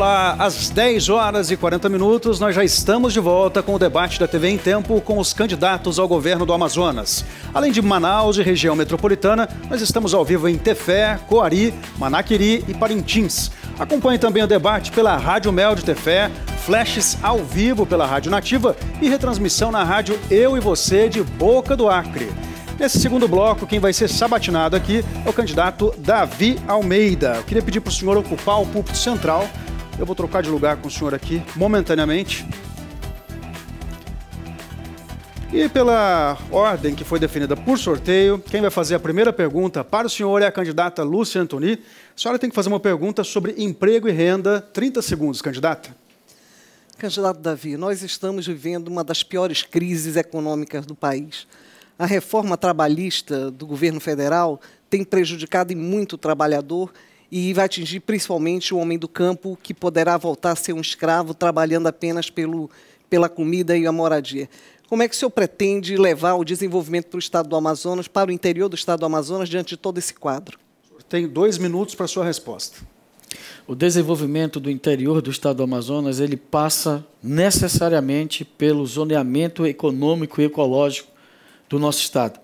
Olá, às 10 horas e 40 minutos, nós já estamos de volta com o debate da TV em Tempo com os candidatos ao governo do Amazonas. Além de Manaus e região metropolitana, nós estamos ao vivo em Tefé, Coari, Manaquiri e Parintins. Acompanhe também o debate pela Rádio Mel de Tefé, flashes ao vivo pela Rádio Nativa e retransmissão na rádio Eu e Você de Boca do Acre. Nesse segundo bloco, quem vai ser sabatinado aqui é o candidato Davi Almeida. Eu queria pedir para o senhor ocupar o púlpito central eu vou trocar de lugar com o senhor aqui momentaneamente. E pela ordem que foi definida por sorteio, quem vai fazer a primeira pergunta para o senhor é a candidata Lúcia Antoni. A senhora tem que fazer uma pergunta sobre emprego e renda. 30 segundos, candidata. Candidato Davi, nós estamos vivendo uma das piores crises econômicas do país. A reforma trabalhista do governo federal tem prejudicado muito o trabalhador e vai atingir principalmente o homem do campo, que poderá voltar a ser um escravo trabalhando apenas pelo, pela comida e a moradia. Como é que o senhor pretende levar o desenvolvimento para o estado do Amazonas, para o interior do estado do Amazonas, diante de todo esse quadro? Tenho dois minutos para a sua resposta. O desenvolvimento do interior do estado do Amazonas ele passa necessariamente pelo zoneamento econômico e ecológico do nosso estado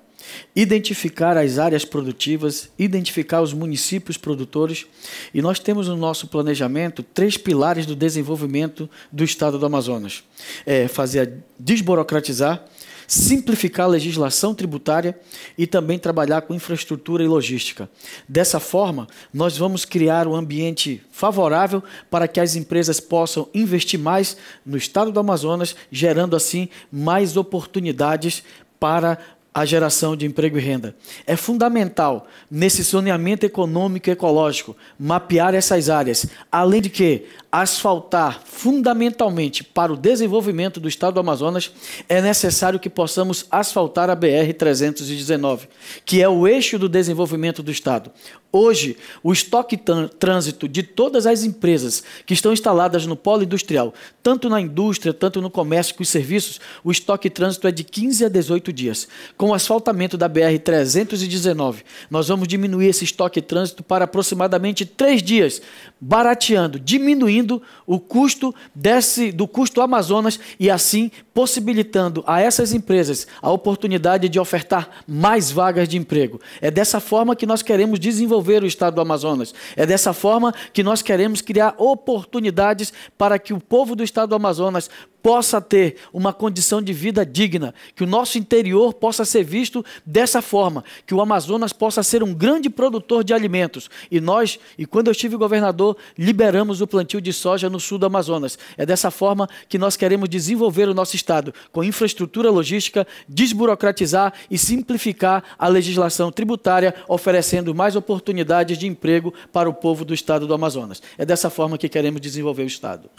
identificar as áreas produtivas, identificar os municípios produtores. E nós temos no nosso planejamento três pilares do desenvolvimento do estado do Amazonas: é fazer desburocratizar, simplificar a legislação tributária e também trabalhar com infraestrutura e logística. Dessa forma, nós vamos criar um ambiente favorável para que as empresas possam investir mais no estado do Amazonas, gerando assim mais oportunidades para a geração de emprego e renda. É fundamental, nesse saneamento econômico e ecológico, mapear essas áreas. Além de que asfaltar fundamentalmente para o desenvolvimento do estado do Amazonas, é necessário que possamos asfaltar a BR-319, que é o eixo do desenvolvimento do estado. Hoje, o estoque trânsito de todas as empresas que estão instaladas no polo industrial, tanto na indústria, tanto no comércio e serviços, o estoque trânsito é de 15 a 18 dias. Com o asfaltamento da BR-319, nós vamos diminuir esse estoque trânsito para aproximadamente 3 dias, barateando, diminuindo o custo desse, do custo Amazonas e assim possibilitando a essas empresas a oportunidade de ofertar mais vagas de emprego. É dessa forma que nós queremos desenvolver o estado do Amazonas. É dessa forma que nós queremos criar oportunidades para que o povo do estado do Amazonas possa ter uma condição de vida digna, que o nosso interior possa ser visto dessa forma, que o Amazonas possa ser um grande produtor de alimentos. E nós, e quando eu estive governador, liberamos o plantio de soja no sul do Amazonas. É dessa forma que nós queremos desenvolver o nosso estado, com infraestrutura logística, desburocratizar e simplificar a legislação tributária, oferecendo mais oportunidades de emprego para o povo do estado do Amazonas. É dessa forma que queremos desenvolver o estado.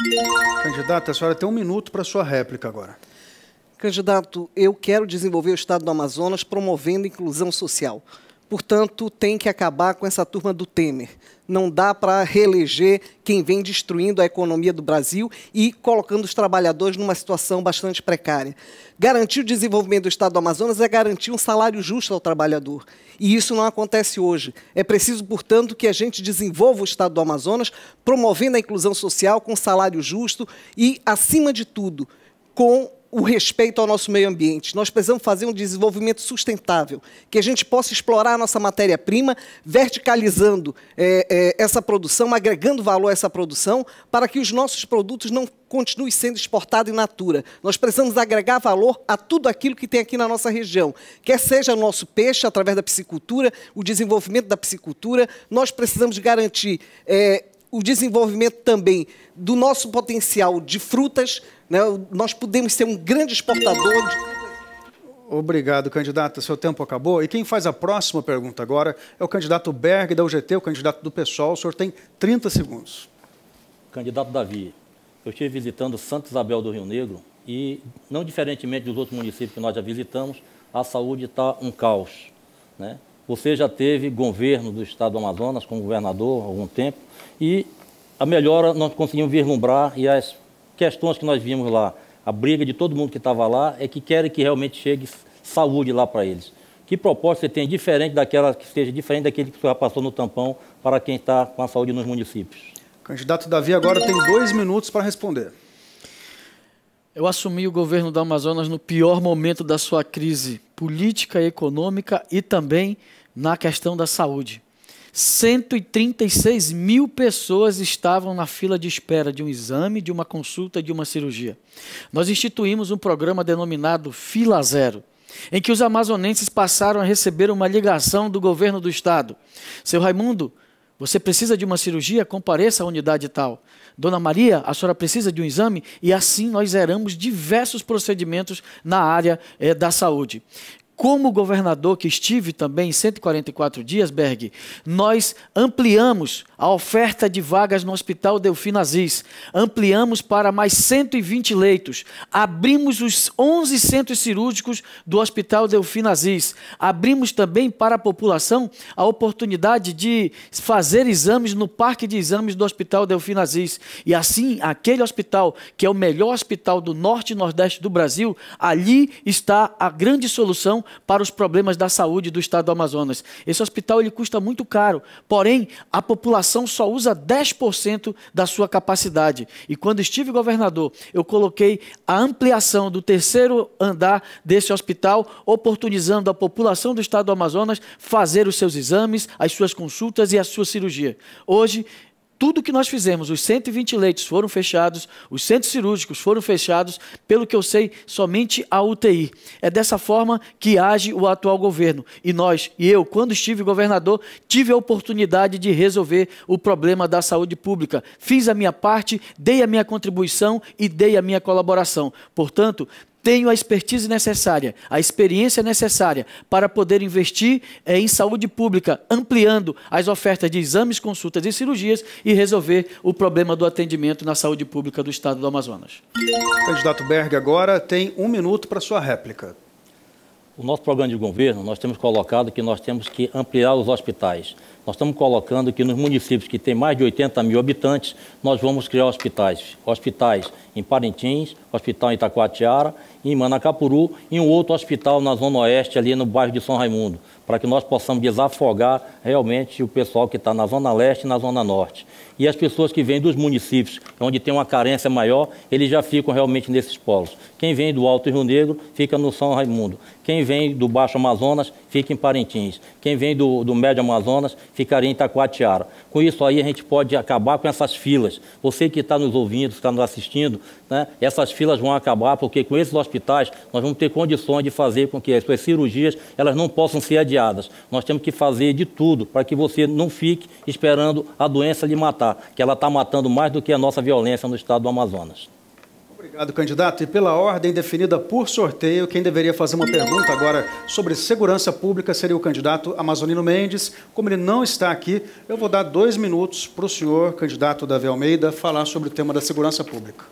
Candidata, a senhora tem um minuto para para a sua réplica agora. Candidato, eu quero desenvolver o estado do Amazonas promovendo inclusão social. Portanto, tem que acabar com essa turma do Temer. Não dá para reeleger quem vem destruindo a economia do Brasil e colocando os trabalhadores numa situação bastante precária. Garantir o desenvolvimento do Estado do Amazonas é garantir um salário justo ao trabalhador. E isso não acontece hoje. É preciso, portanto, que a gente desenvolva o Estado do Amazonas, promovendo a inclusão social com salário justo e, acima de tudo, com o respeito ao nosso meio ambiente. Nós precisamos fazer um desenvolvimento sustentável, que a gente possa explorar a nossa matéria-prima, verticalizando é, é, essa produção, agregando valor a essa produção, para que os nossos produtos não continuem sendo exportados em natura. Nós precisamos agregar valor a tudo aquilo que tem aqui na nossa região, quer seja nosso peixe, através da piscicultura, o desenvolvimento da piscicultura, nós precisamos garantir... É, o desenvolvimento também do nosso potencial de frutas, né? Nós podemos ser um grande exportador de... Obrigado, candidato. Seu tempo acabou. E quem faz a próxima pergunta agora é o candidato Berg da UGT, o candidato do PSOL. O senhor tem 30 segundos. Candidato Davi, eu estive visitando Santa Isabel do Rio Negro e, não diferentemente dos outros municípios que nós já visitamos, a saúde está um caos. Né? Você já teve governo do estado do Amazonas como governador há algum tempo e a melhora nós conseguimos vislumbrar e as questões que nós vimos lá, a briga de todo mundo que estava lá, é que querem que realmente chegue saúde lá para eles. Que proposta você tem diferente daquela que seja diferente daquele que o já passou no tampão para quem está com a saúde nos municípios? candidato Davi agora tem dois minutos para responder. Eu assumi o governo do Amazonas no pior momento da sua crise política, econômica e também na questão da saúde. 136 mil pessoas estavam na fila de espera de um exame, de uma consulta, de uma cirurgia. Nós instituímos um programa denominado Fila Zero, em que os amazonenses passaram a receber uma ligação do governo do estado. Seu Raimundo, você precisa de uma cirurgia? Compareça à unidade tal. Dona Maria, a senhora precisa de um exame? E assim nós zeramos diversos procedimentos na área eh, da saúde. Como governador que estive também 144 dias, Berg, nós ampliamos a oferta de vagas no Hospital Delfino Aziz, ampliamos para mais 120 leitos, abrimos os 11 centros cirúrgicos do Hospital Delfino Aziz, abrimos também para a população a oportunidade de fazer exames no Parque de Exames do Hospital Delfino Aziz. E assim, aquele hospital que é o melhor hospital do norte e nordeste do Brasil, ali está a grande solução para os problemas da saúde do estado do Amazonas. Esse hospital ele custa muito caro, porém a população só usa 10% da sua capacidade. E quando estive governador, eu coloquei a ampliação do terceiro andar desse hospital, oportunizando a população do estado do Amazonas fazer os seus exames, as suas consultas e a sua cirurgia. Hoje tudo que nós fizemos, os 120 leitos foram fechados, os centros cirúrgicos foram fechados, pelo que eu sei, somente a UTI. É dessa forma que age o atual governo. E nós, e eu, quando estive governador, tive a oportunidade de resolver o problema da saúde pública. Fiz a minha parte, dei a minha contribuição e dei a minha colaboração. Portanto, tenho a expertise necessária, a experiência necessária para poder investir é, em saúde pública, ampliando as ofertas de exames, consultas e cirurgias e resolver o problema do atendimento na saúde pública do estado do Amazonas. Candidato Berg, agora tem um minuto para sua réplica. O nosso programa de governo, nós temos colocado que nós temos que ampliar os hospitais. Nós estamos colocando que nos municípios que têm mais de 80 mil habitantes, nós vamos criar hospitais, hospitais em Parintins, hospital em Itacoatiara, em Manacapuru e um outro hospital na Zona Oeste, ali no bairro de São Raimundo, para que nós possamos desafogar realmente o pessoal que está na Zona Leste e na Zona Norte. E as pessoas que vêm dos municípios, onde tem uma carência maior, eles já ficam realmente nesses polos. Quem vem do Alto Rio Negro fica no São Raimundo. Quem vem do Baixo Amazonas fica em Parintins. Quem vem do, do Médio Amazonas ficaria em Itacoatiara. Com isso aí a gente pode acabar com essas filas. Você que está nos ouvindo, está nos assistindo, né? Essas filas vão acabar, porque com esses hospitais nós vamos ter condições de fazer com que as suas cirurgias elas não possam ser adiadas. Nós temos que fazer de tudo para que você não fique esperando a doença lhe matar, que ela está matando mais do que a nossa violência no estado do Amazonas. Obrigado, candidato. E pela ordem definida por sorteio, quem deveria fazer uma pergunta agora sobre segurança pública seria o candidato Amazonino Mendes. Como ele não está aqui, eu vou dar dois minutos para o senhor, candidato Davi Almeida, falar sobre o tema da segurança pública.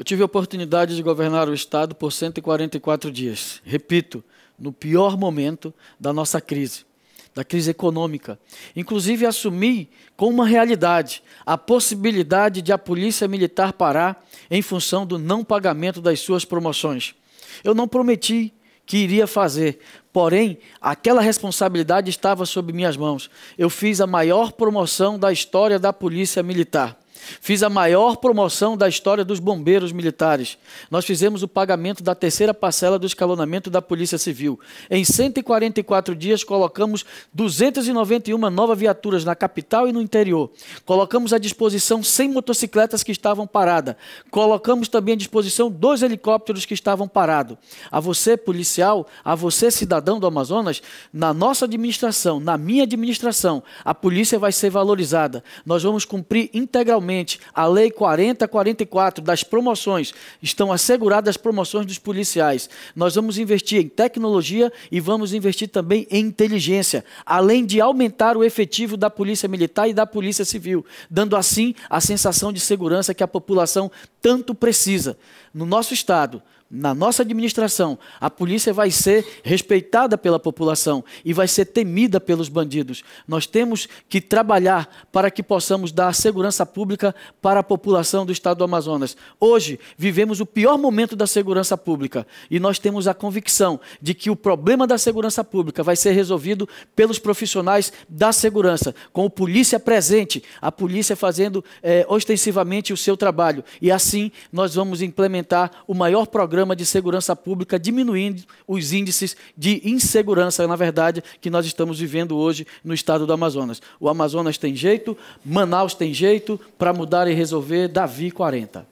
Eu tive a oportunidade de governar o Estado por 144 dias. Repito, no pior momento da nossa crise, da crise econômica. Inclusive, assumi com uma realidade a possibilidade de a Polícia Militar parar em função do não pagamento das suas promoções. Eu não prometi que iria fazer. Porém, aquela responsabilidade estava sob minhas mãos. Eu fiz a maior promoção da história da Polícia Militar. Fiz a maior promoção da história dos bombeiros militares. Nós fizemos o pagamento da terceira parcela do escalonamento da Polícia Civil. Em 144 dias, colocamos 291 novas viaturas na capital e no interior. Colocamos à disposição 100 motocicletas que estavam paradas. Colocamos também à disposição dois helicópteros que estavam parados. A você, policial, a você, cidadão do Amazonas, na nossa administração, na minha administração, a polícia vai ser valorizada. Nós vamos cumprir integralmente a Lei 4044 das promoções estão asseguradas as promoções dos policiais. Nós vamos investir em tecnologia e vamos investir também em inteligência, além de aumentar o efetivo da Polícia Militar e da Polícia Civil, dando assim a sensação de segurança que a população tanto precisa. No nosso estado, na nossa administração, a polícia vai ser respeitada pela população e vai ser temida pelos bandidos. Nós temos que trabalhar para que possamos dar segurança pública para a população do estado do Amazonas. Hoje, vivemos o pior momento da segurança pública e nós temos a convicção de que o problema da segurança pública vai ser resolvido pelos profissionais da segurança, com o polícia presente, a polícia fazendo eh, ostensivamente o seu trabalho. E assim nós vamos implementar o maior programa programa de segurança pública diminuindo os índices de insegurança, na verdade, que nós estamos vivendo hoje no estado do Amazonas. O Amazonas tem jeito, Manaus tem jeito para mudar e resolver Davi 40.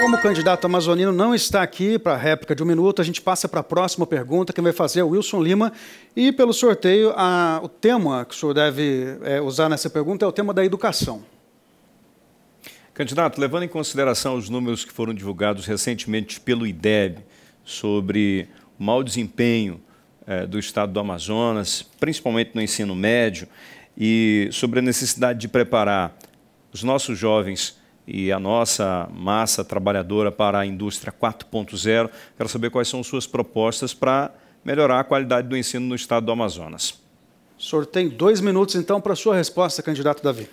Como o candidato amazonino não está aqui para a réplica de um minuto, a gente passa para a próxima pergunta, que vai fazer é o Wilson Lima. E pelo sorteio, a, o tema que o senhor deve é, usar nessa pergunta é o tema da educação. Candidato, levando em consideração os números que foram divulgados recentemente pelo IDEB sobre o mau desempenho eh, do estado do Amazonas, principalmente no ensino médio, e sobre a necessidade de preparar os nossos jovens e a nossa massa trabalhadora para a indústria 4.0, quero saber quais são suas propostas para melhorar a qualidade do ensino no estado do Amazonas. O senhor tem dois minutos, então, para a sua resposta, candidato Davi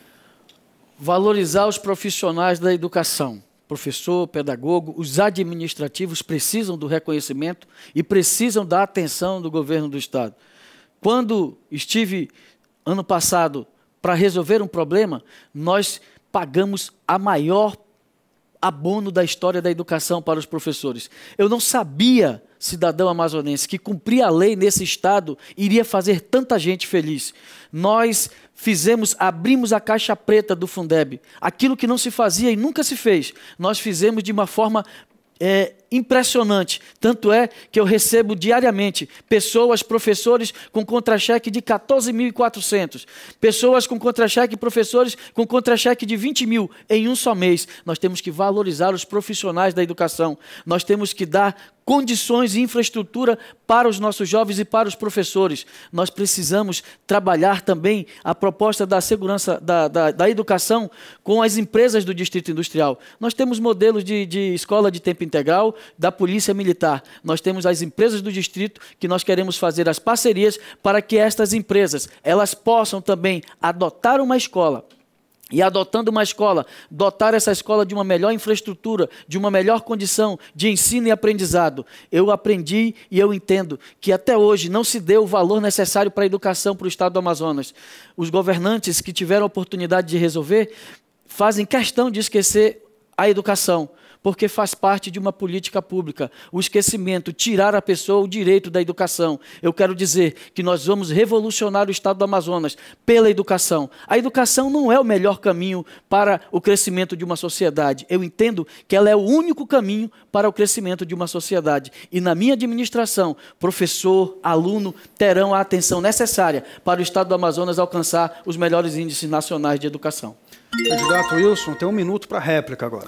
valorizar os profissionais da educação. Professor, pedagogo, os administrativos precisam do reconhecimento e precisam da atenção do governo do Estado. Quando estive ano passado para resolver um problema, nós pagamos a maior abono da história da educação para os professores. Eu não sabia, cidadão amazonense, que cumprir a lei nesse estado iria fazer tanta gente feliz. Nós fizemos, abrimos a caixa preta do Fundeb. Aquilo que não se fazia e nunca se fez, nós fizemos de uma forma é impressionante. Tanto é que eu recebo diariamente pessoas, professores com contra-cheque de 14.400, pessoas com contra-cheque, professores com contra-cheque de 20 mil em um só mês. Nós temos que valorizar os profissionais da educação, nós temos que dar condições e infraestrutura para os nossos jovens e para os professores. Nós precisamos trabalhar também a proposta da segurança da, da, da educação com as empresas do Distrito Industrial. Nós temos modelos de, de escola de tempo integral, da Polícia Militar. Nós temos as empresas do Distrito que nós queremos fazer as parcerias para que estas empresas elas possam também adotar uma escola e adotando uma escola, dotar essa escola de uma melhor infraestrutura, de uma melhor condição de ensino e aprendizado. Eu aprendi e eu entendo que até hoje não se deu o valor necessário para a educação para o estado do Amazonas. Os governantes que tiveram a oportunidade de resolver fazem questão de esquecer a educação porque faz parte de uma política pública. O esquecimento, tirar a pessoa o direito da educação. Eu quero dizer que nós vamos revolucionar o estado do Amazonas pela educação. A educação não é o melhor caminho para o crescimento de uma sociedade. Eu entendo que ela é o único caminho para o crescimento de uma sociedade. E na minha administração, professor, aluno terão a atenção necessária para o estado do Amazonas alcançar os melhores índices nacionais de educação. Candidato Wilson, tem um minuto para réplica agora.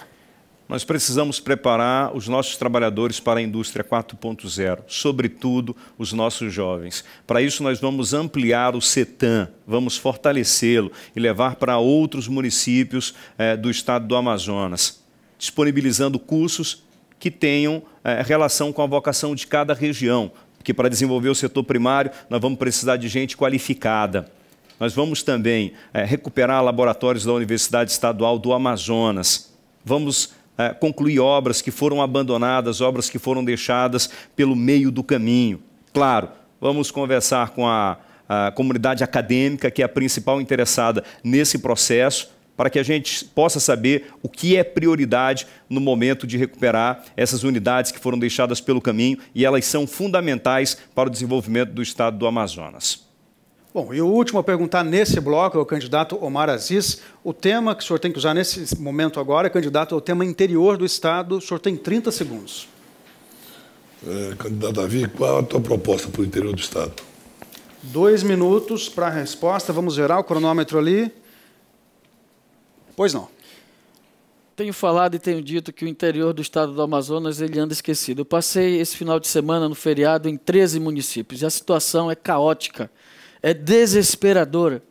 Nós precisamos preparar os nossos trabalhadores para a indústria 4.0, sobretudo os nossos jovens. Para isso, nós vamos ampliar o CETAM, vamos fortalecê-lo e levar para outros municípios eh, do estado do Amazonas, disponibilizando cursos que tenham eh, relação com a vocação de cada região, porque para desenvolver o setor primário nós vamos precisar de gente qualificada. Nós vamos também é, recuperar laboratórios da Universidade Estadual do Amazonas. Vamos é, concluir obras que foram abandonadas, obras que foram deixadas pelo meio do caminho. Claro, vamos conversar com a, a comunidade acadêmica, que é a principal interessada nesse processo, para que a gente possa saber o que é prioridade no momento de recuperar essas unidades que foram deixadas pelo caminho e elas são fundamentais para o desenvolvimento do estado do Amazonas. Bom, e o último a perguntar nesse bloco é o candidato Omar Aziz. O tema que o senhor tem que usar nesse momento agora, é candidato, é o tema interior do Estado. O senhor tem 30 segundos. É, candidato Davi, qual a tua proposta para o interior do Estado? Dois minutos para a resposta. Vamos zerar o cronômetro ali. Pois não. Tenho falado e tenho dito que o interior do estado do Amazonas ele anda esquecido. Eu passei esse final de semana no feriado em 13 municípios e a situação é caótica é desesperadora.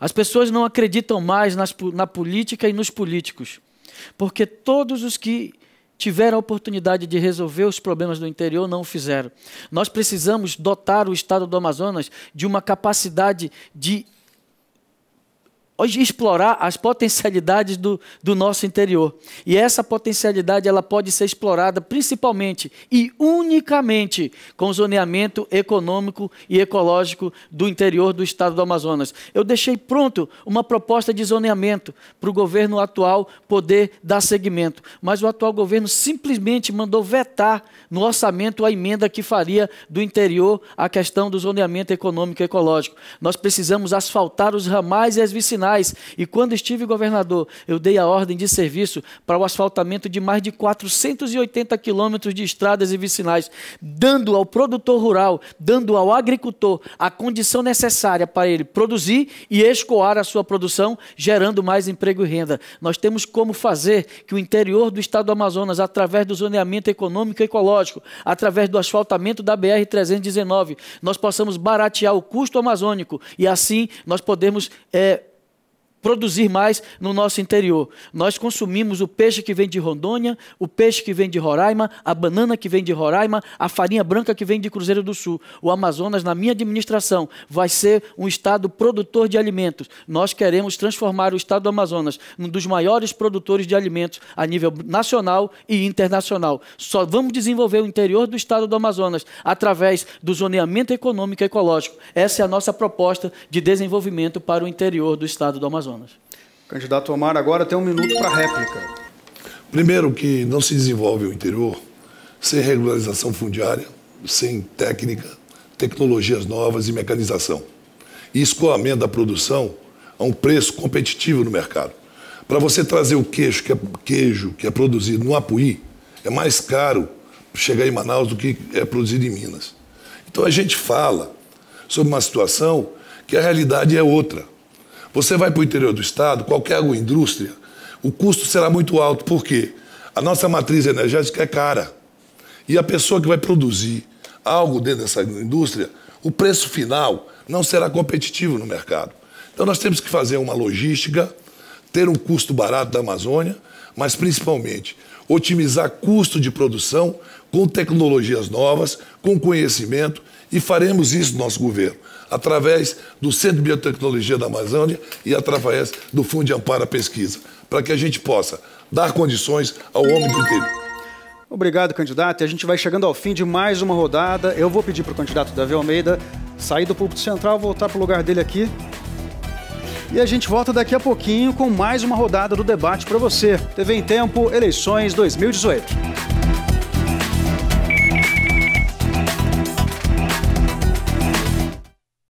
As pessoas não acreditam mais nas, na política e nos políticos, porque todos os que tiveram a oportunidade de resolver os problemas do interior não o fizeram. Nós precisamos dotar o estado do Amazonas de uma capacidade de explorar as potencialidades do, do nosso interior. E essa potencialidade ela pode ser explorada principalmente e unicamente com o zoneamento econômico e ecológico do interior do estado do Amazonas. Eu deixei pronto uma proposta de zoneamento para o governo atual poder dar seguimento, mas o atual governo simplesmente mandou vetar no orçamento a emenda que faria do interior a questão do zoneamento econômico e ecológico. Nós precisamos asfaltar os ramais e as vicinais sinais. E quando estive governador, eu dei a ordem de serviço para o asfaltamento de mais de 480 quilômetros de estradas e vicinais, dando ao produtor rural, dando ao agricultor a condição necessária para ele produzir e escoar a sua produção, gerando mais emprego e renda. Nós temos como fazer que o interior do estado do Amazonas, através do zoneamento econômico e ecológico, através do asfaltamento da BR-319, nós possamos baratear o custo amazônico e assim nós podemos é, produzir mais no nosso interior. Nós consumimos o peixe que vem de Rondônia, o peixe que vem de Roraima, a banana que vem de Roraima, a farinha branca que vem de Cruzeiro do Sul. O Amazonas, na minha administração, vai ser um estado produtor de alimentos. Nós queremos transformar o estado do Amazonas num dos maiores produtores de alimentos a nível nacional e internacional. Só vamos desenvolver o interior do estado do Amazonas através do zoneamento econômico e ecológico. Essa é a nossa proposta de desenvolvimento para o interior do estado do Amazonas. Amazonas. Candidato Omar, agora tem um minuto para réplica. Primeiro, que não se desenvolve o interior sem regularização fundiária, sem técnica, tecnologias novas e mecanização. E escoamento da produção a um preço competitivo no mercado. Para você trazer o queijo que, é, queijo que é produzido no Apuí, é mais caro chegar em Manaus do que é produzido em Minas. Então a gente fala sobre uma situação que a realidade é outra. Você vai para o interior do estado, qualquer agroindústria, o custo será muito alto. Por quê? A nossa matriz energética é cara. E a pessoa que vai produzir algo dentro dessa indústria, o preço final não será competitivo no mercado. Então nós temos que fazer uma logística, ter um custo barato da Amazônia, mas principalmente otimizar custo de produção com tecnologias novas, com conhecimento, e faremos isso no nosso governo, através do Centro de Biotecnologia da Amazônia e através do Fundo de Amparo à Pesquisa, para que a gente possa dar condições ao homem do interior. Obrigado, candidato. E a gente vai chegando ao fim de mais uma rodada. Eu vou pedir para o candidato Davi Almeida sair do púlpito central, voltar para o lugar dele aqui. E a gente volta daqui a pouquinho com mais uma rodada do debate para você. TV em Tempo, eleições 2018.